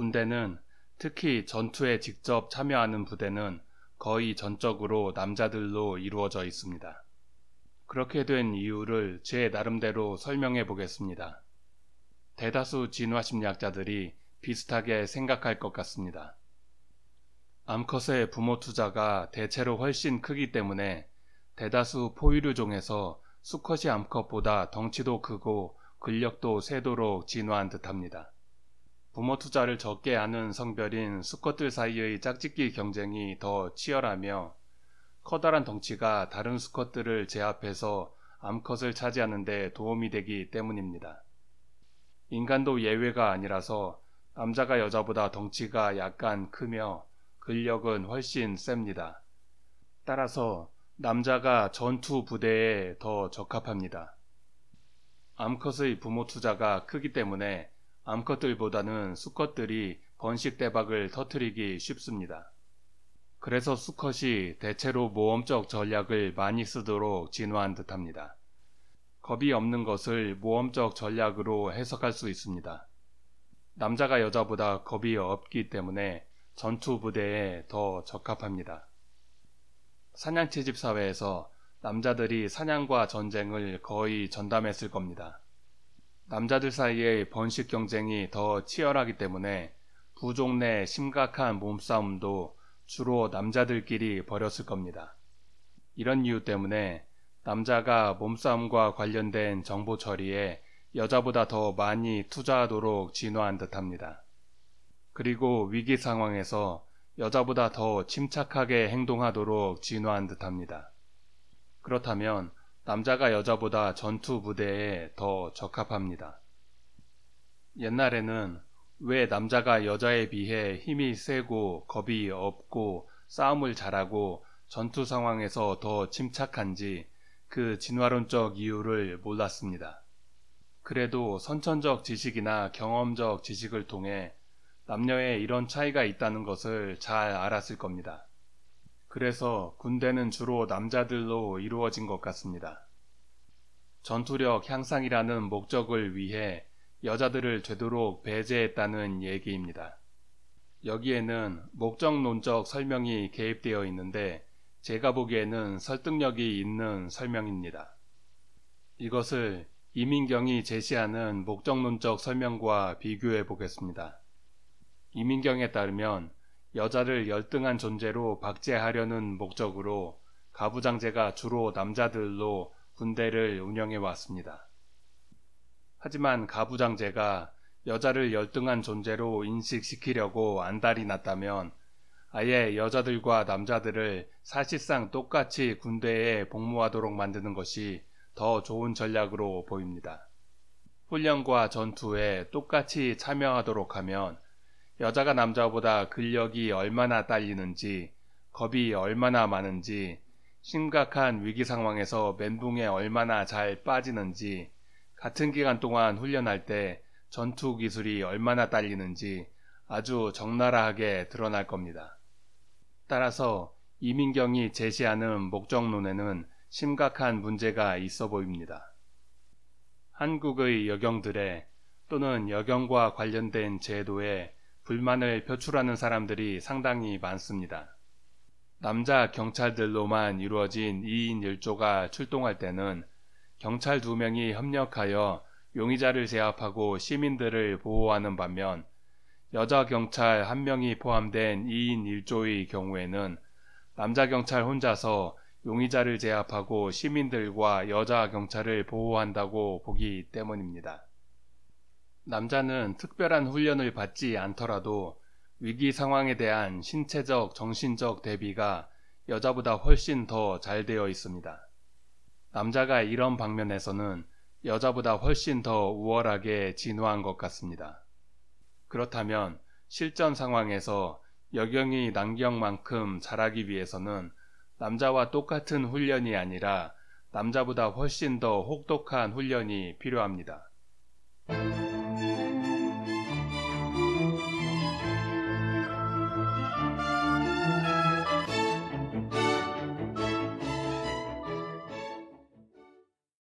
군대는 특히 전투에 직접 참여하는 부대는 거의 전적으로 남자들로 이루어져 있습니다. 그렇게 된 이유를 제 나름대로 설명해 보겠습니다. 대다수 진화심리학자들이 비슷하게 생각할 것 같습니다. 암컷의 부모 투자가 대체로 훨씬 크기 때문에 대다수 포유류종에서 수컷이 암컷보다 덩치도 크고 근력도 세도록 진화한 듯합니다. 부모 투자를 적게 하는 성별인 수컷들 사이의 짝짓기 경쟁이 더 치열하며 커다란 덩치가 다른 수컷들을 제압해서 암컷을 차지하는데 도움이 되기 때문입니다. 인간도 예외가 아니라서 남자가 여자보다 덩치가 약간 크며 근력은 훨씬 셉니다. 따라서 남자가 전투 부대에 더 적합합니다. 암컷의 부모 투자가 크기 때문에 암컷들보다는 수컷들이 번식 대박을 터트리기 쉽습니다. 그래서 수컷이 대체로 모험적 전략을 많이 쓰도록 진화한 듯합니다. 겁이 없는 것을 모험적 전략으로 해석할 수 있습니다. 남자가 여자보다 겁이 없기 때문에 전투 부대에 더 적합합니다. 사냥채집 사회에서 남자들이 사냥과 전쟁을 거의 전담했을 겁니다. 남자들 사이의 번식 경쟁이 더 치열하기 때문에 부족 내 심각한 몸싸움도 주로 남자들끼리 벌였을 겁니다. 이런 이유 때문에 남자가 몸싸움과 관련된 정보 처리에 여자보다 더 많이 투자하도록 진화한 듯 합니다. 그리고 위기 상황에서 여자보다 더 침착하게 행동하도록 진화한 듯 합니다. 그렇다면 남자가 여자보다 전투 부대에더 적합합니다. 옛날에는 왜 남자가 여자에 비해 힘이 세고 겁이 없고 싸움을 잘하고 전투 상황에서 더 침착한지 그 진화론적 이유를 몰랐습니다. 그래도 선천적 지식이나 경험적 지식을 통해 남녀의 이런 차이가 있다는 것을 잘 알았을 겁니다. 그래서 군대는 주로 남자들로 이루어진 것 같습니다. 전투력 향상이라는 목적을 위해 여자들을 되도록 배제했다는 얘기입니다. 여기에는 목적논적 설명이 개입되어 있는데 제가 보기에는 설득력이 있는 설명입니다. 이것을 이민경이 제시하는 목적논적 설명과 비교해 보겠습니다. 이민경에 따르면 여자를 열등한 존재로 박제하려는 목적으로 가부장제가 주로 남자들로 군대를 운영해 왔습니다. 하지만 가부장제가 여자를 열등한 존재로 인식시키려고 안달이 났다면 아예 여자들과 남자들을 사실상 똑같이 군대에 복무하도록 만드는 것이 더 좋은 전략으로 보입니다. 훈련과 전투에 똑같이 참여하도록 하면 여자가 남자보다 근력이 얼마나 딸리는지, 겁이 얼마나 많은지, 심각한 위기 상황에서 멘붕에 얼마나 잘 빠지는지, 같은 기간 동안 훈련할 때 전투 기술이 얼마나 딸리는지 아주 적나라하게 드러날 겁니다. 따라서 이민경이 제시하는 목적론에는 심각한 문제가 있어 보입니다. 한국의 여경들의 또는 여경과 관련된 제도에 불만을 표출하는 사람들이 상당히 많습니다. 남자 경찰들로만 이루어진 2인 1조가 출동할 때는 경찰 두명이 협력하여 용의자를 제압하고 시민들을 보호하는 반면 여자 경찰 한명이 포함된 2인 1조의 경우에는 남자 경찰 혼자서 용의자를 제압하고 시민들과 여자 경찰을 보호한다고 보기 때문입니다. 남자는 특별한 훈련을 받지 않더라도 위기 상황에 대한 신체적, 정신적 대비가 여자보다 훨씬 더 잘 되어 있습니다. 남자가 이런 방면에서는 여자보다 훨씬 더 우월하게 진화한 것 같습니다. 그렇다면 실전 상황에서 여경이 남경만큼 잘하기 위해서는 남자와 똑같은 훈련이 아니라 남자보다 훨씬 더 혹독한 훈련이 필요합니다.